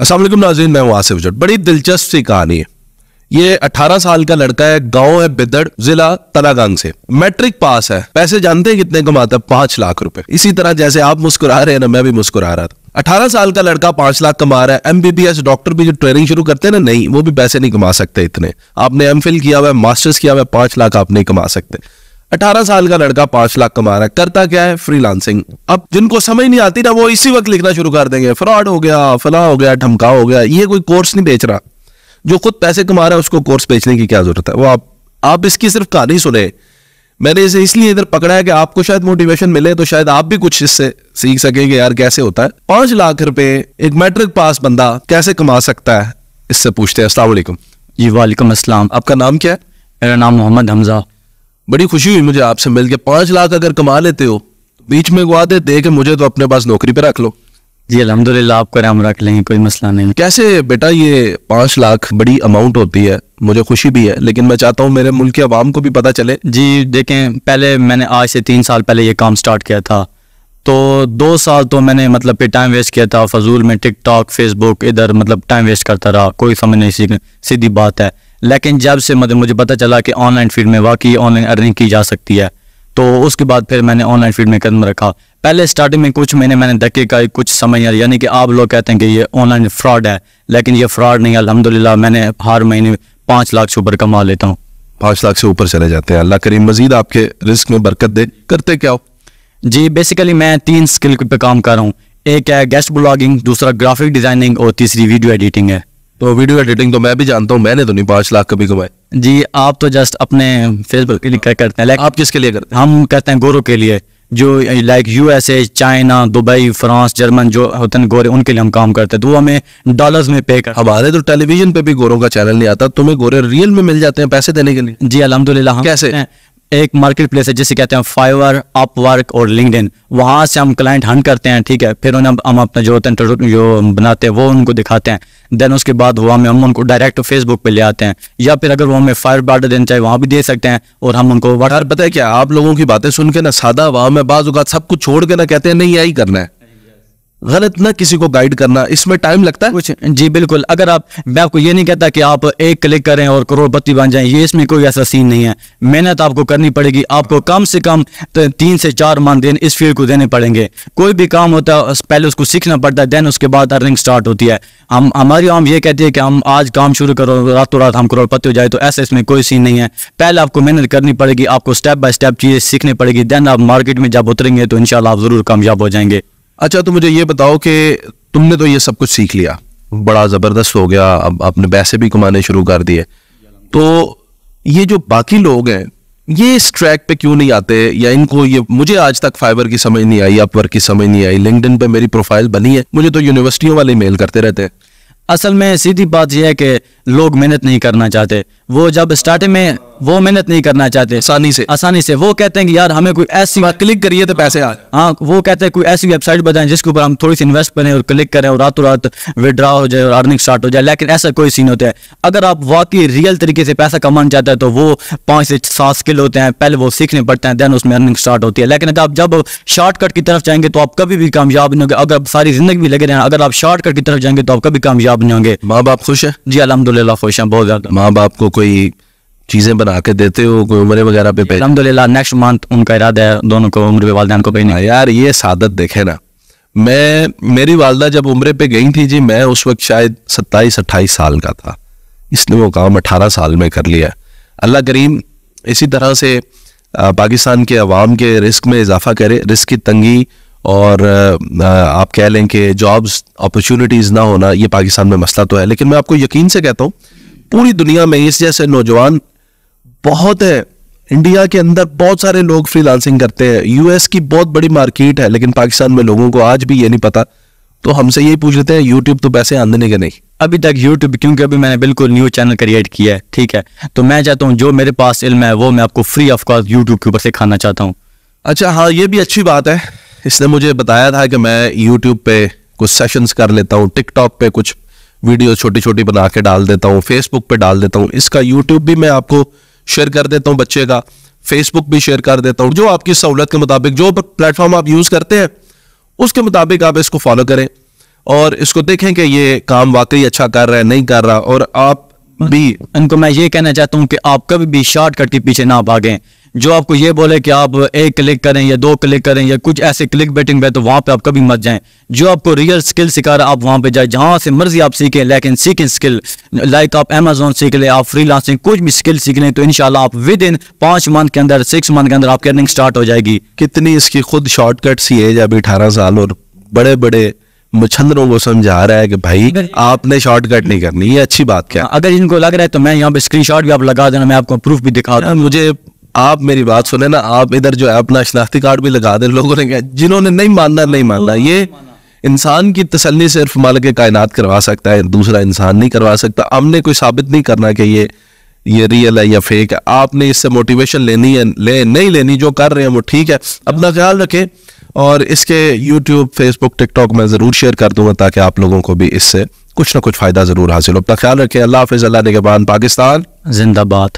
असल नाजीन मैं वासिफ जट बड़ी दिलचस्प सी कहानी है ये 18 साल का लड़का है गांव है बिदड़ जिला तलागान से मैट्रिक पास है पैसे जानते हैं कितने कमाता है पांच लाख रुपए इसी तरह जैसे आप मुस्कुरा रहे हैं ना मैं भी मुस्कुरा रहा था अठारह साल का लड़का पांच लाख कमा रहा है एमबीबीएस डॉक्टर भी जो ट्रेनिंग शुरू करते हैं ना नहीं वो भी पैसे नहीं कमा सकते इतने आपने एम किया हुआ है मास्टर्स किया हुआ है पांच लाख आप नहीं कमा सकते अठारह साल का लड़का पांच लाख कमा रहा है करता क्या है फ्रीलांसिंग अब जिनको समझ नहीं आती ना वो इसी वक्त लिखना शुरू कर देंगे फ्रॉड हो गया फला हो गया ढमका हो गया ये कोई कोर्स नहीं बेच रहा जो खुद पैसे कमा रहा है उसको कोर्स बेचने की क्या जरूरत है वो आप आप इसकी सिर्फ कहानी सुने मैंने इसे इसलिए इधर पकड़ा है कि आपको शायद मोटिवेशन मिले तो शायद आप भी कुछ इससे सीख सकेंगे यार कैसे होता है पांच लाख रुपए एक मैट्रिक पास बंदा कैसे कमा सकता है इससे पूछते हैं असला जी वालेकुम असलम आपका नाम क्या है मेरा नाम मोहम्मद हमजा बड़ी खुशी हुई मुझे आपसे मिल के पाँच लाख अगर कमा लेते हो बीच में गुआ देते कि मुझे तो अपने पास नौकरी पे रख लो जी अलहमदिल्ला आप करें हम रख लेंगे कोई मसला नहीं कैसे बेटा ये पाँच लाख बड़ी अमाउंट होती है मुझे खुशी भी है लेकिन मैं चाहता हूँ मेरे मुल्क के आवाम को भी पता चले जी देखें पहले मैंने आज से तीन साल पहले ये काम स्टार्ट किया था तो दो साल तो मैंने मतलब पे टाइम वेस्ट किया था फजूल में टिकटॉक फेसबुक इधर मतलब टाइम वेस्ट करता रहा कोई समझ नहीं सीख सीधी बात है लेकिन जब से मतलब मुझे पता चला कि ऑनलाइन फील्ड में वाकई ऑनलाइन अर्निंग की जा सकती है तो उसके बाद फिर मैंने ऑनलाइन फील्ड में कदम रखा पहले स्टार्टिंग में कुछ महीने मैंने धक्के का कुछ समय यानी कि आप लोग कहते हैं कि ये ऑनलाइन फ्रॉड है लेकिन ये फ्रॉड नहीं है अलहमदिल्ला मैंने हर महीने पाँच लाख से ऊपर कमा लेता हूँ पाँच लाख से ऊपर चले जाते हैं अल्लाह करीम मजीद आपके रिस्क में बरकत दे करते क्या हो जी बेसिकली मैं तीन स्किल पे काम कर रहा हूँ एक है गेस्ट ब्लॉगिंग दूसरा ग्राफिक डिजाइनिंग और तीसरी वीडियो एडिटिंग है तो वीडियो एडिटिंग तो मैं भी जानता हूँ मैंने तो नहीं पांच लाख कभी कमाए जी आप तो जस्ट अपने फेसबुक के लिए करते हैं आप किसके लिए करते हैं हम करते हैं गोरों के लिए जो like USA China Dubai France German जो होते हैं गोरे उनके लिए हम काम करते हैं तो वो हमें डॉलर्स में पे कर हमारे तो टेलीविजन पे भी गोरों का चैनल नहीं आता तुम्हें गोरे रियल में मिल जाते हैं पैसे देने के लिए जी अलहमदुल्ला हम कैसे एक मार्केट प्लेस है जिसे कहते हैं फाइवर अपवर्क और लिंकड वहां से हम क्लाइंट हंट करते हैं ठीक है फिर उन्हें हम अपना जो होता है जो बनाते हैं वो उनको दिखाते हैं देन उसके बाद हुआ हमें हम उनको डायरेक्ट फेसबुक तो पे ले आते हैं या फिर अगर वो हमें फायर बार्डर देना चाहे वहाँ भी दे सकते हैं और हम उनको यार पता है क्या आप लोगों की बातें सुन के ना सादा वाह में बाज़ सब कुछ छोड़ के ना कहते हैं नहीं यही करना है गलत ना किसी को गाइड करना इसमें टाइम लगता है कुछ जी बिल्कुल अगर आप मैं आपको ये नहीं कहता कि आप एक क्लिक करें और करोड़पति बन जाएं ये इसमें कोई ऐसा सीन नहीं है मेहनत आपको करनी पड़ेगी आपको कम से कम तो तीन से चार मान दिन इस फील्ड को देने पड़ेंगे कोई भी काम होता है पहले उसको सीखना पड़ता है देन उसके बाद अर्निंग स्टार्ट होती है हम हमारी आम ये कहती है कि हम आज काम शुरू करो रातों रात हम करोड़पति हो जाए तो ऐसा इसमें कोई सीन नहीं है पहले आपको मेहनत करनी पड़ेगी आपको स्टेप बाय स्टेप चीज़ें सीखनी पड़ेगी देन आप मार्केट में जब उतरेंगे तो इनशाला आप ज़रूर कामयाब हो जाएंगे अच्छा तो मुझे ये बताओ कि तुमने तो ये सब कुछ सीख लिया बड़ा ज़बरदस्त हो गया अब आपने पैसे भी कमाने शुरू कर दिए तो ये जो बाकी लोग हैं ये इस ट्रैक पे क्यों नहीं आते या इनको ये मुझे आज तक फाइबर की समझ नहीं आई अपवर्क की समझ नहीं आई लिंकडिन पे मेरी प्रोफाइल बनी है मुझे तो यूनिवर्सिटियों वाले मेल करते रहते हैं असल में सीधी बात यह है कि लोग मेहनत नहीं करना चाहते वो जब स्टार्टिंग में वो मेहनत नहीं करना चाहते आसानी से आसानी से वो कहते हैं कि यार हमें कोई ऐसी क्लिक करिए तो पैसे आ हाँ वो कहते हैं कोई ऐसी वेबसाइट बताएं जिसके ऊपर हम थोड़ी सी इन्वेस्ट करें और क्लिक करें और रातों रात विड्रा हो जाए और अर्निंग स्टार्ट हो जाए लेकिन ऐसा कोई सीन होता है अगर आप वाकई रियल तरीके से पैसा कमाना चाहते हैं तो वो पाँच से सात स्किल होते हैं पहले वो सीखने पड़ते हैं देन उसमें अर्निंग स्टार्ट होती है लेकिन अगर आप जब शॉर्टकट की तरफ जाएंगे तो आप कभी भी कामयाब नहीं होंगे अगर आप सारी जिंदगी भी लगे रहें अगर आप शॉर्टकट की तरफ जाएंगे तो आप कभी कामयाब नहीं होंगे माँ बाप खुश है जी अलहमदुल्ला खुश हैं बहुत ज्यादा माँ बाप को कोई चीज़ें बना के देते हो कोई उम्र वगैरह पे अलहमदुल्ला नेक्स्ट मंथ उनका इरादा है दोनों को उम्र पे को कहीं हाँ यार ये सादत देखे ना मैं मेरी वालदा जब उम्र पे गई थी जी मैं उस वक्त शायद सत्ताईस अट्ठाईस साल का था इसने वो काम अठारह साल में कर लिया अल्लाह करीम इसी तरह से पाकिस्तान के अवाम के रिस्क में इजाफा करे रिस्क की तंगी और आप कह लें कि जॉब्स अपॉर्चुनिटीज़ ना होना ये पाकिस्तान में मसला तो है लेकिन मैं आपको यकीन से कहता हूँ पूरी दुनिया में इस जैसे नौजवान बहुत है इंडिया के अंदर बहुत सारे लोग फ्रीलांसिंग करते हैं यूएस की बहुत बड़ी मार्केट है लेकिन पाकिस्तान में लोगों को आज भी ये नहीं पता तो हमसे यही पूछ लेते हैं यूट्यूब तो पैसे आंदने के नहीं अभी तक यूट्यूब क्योंकि अभी मैंने बिल्कुल न्यू चैनल क्रिएट किया है ठीक है तो मैं चाहता हूँ जो मेरे पास इल्म है वो मैं आपको फ्री ऑफ कॉस्ट यूट्यूब के ऊपर सिखाना चाहता हूँ अच्छा हाँ ये भी अच्छी बात है इसने मुझे बताया था कि मैं यूट्यूब पे कुछ सेशंस कर लेता हूँ टिकटॉक पे कुछ वीडियो छोटी छोटी बना के डाल देता हूँ फेसबुक पे डाल देता हूँ इसका यूट्यूब भी मैं आपको शेयर कर देता हूँ बच्चे का फेसबुक भी शेयर कर देता हूँ जो आपकी सहूलत के मुताबिक जो प्लेटफॉर्म आप यूज़ करते हैं उसके मुताबिक आप इसको फॉलो करें और इसको देखें कि ये काम वाकई अच्छा कर रहा है नहीं कर रहा और आप भी इनको मैं ये कहना चाहता हूँ कि आप कभी भी शॉर्टकट के पीछे ना भागें जो आपको ये बोले कि आप एक क्लिक करें या दो क्लिक करें या कुछ ऐसे क्लिक बेटिंग पे तो वहाँ पे आप कभी मत जाएं जो आपको रियल स्किल सिखा रहा आप वहां पे जाए जहां से मर्जी आप सीखें लेकिन सीखें स्किल लाइक आप अमेजोन सीख लें आप फ्री लांसिंग कुछ भी स्किल सीख लें तो इनशाला आप विद इन पांच मंथ के अंदर सिक्स मंथ के अंदर आपकी अर्निंग स्टार्ट हो जाएगी कितनी इसकी खुद शॉर्टकट सी एज अभी अठारह साल और बड़े बड़े मुछंदरों को समझा रहा है कि भाई आपने शॉर्टकट नहीं करनी ये अच्छी बात क्या हाँ, अगर इनको लग रहा है तो मैं यहाँ पे स्क्रीनशॉट भी आप लगा देना मैं आपको प्रूफ भी दिखा मुझे आप मेरी बात सुने ना आप इधर जो है अपना शनाख्ती कार्ड भी लगा दे लोगों ने कहा जिन्होंने नहीं मानना नहीं मानना ये इंसान की तसल्ली सिर्फ मालिक कायनात करवा सकता है दूसरा इंसान नहीं करवा सकता हमने कोई साबित नहीं करना कि ये ये रियल है या फेक है आपने इससे मोटिवेशन लेनी है ले नहीं लेनी जो कर रहे हैं वो ठीक है अपना ख्याल रखें और इसके यूट्यूब फेसबुक टिकटॉक मैं ज़रूर शेयर कर दूंगा ताकि आप लोगों को भी इससे कुछ ना कुछ फ़ायदा ज़रूर हासिल हो अपना ख्याल रखें अल्लाह हाफिज़ अल्लाह नगबान पाकिस्तान जिंदाबाद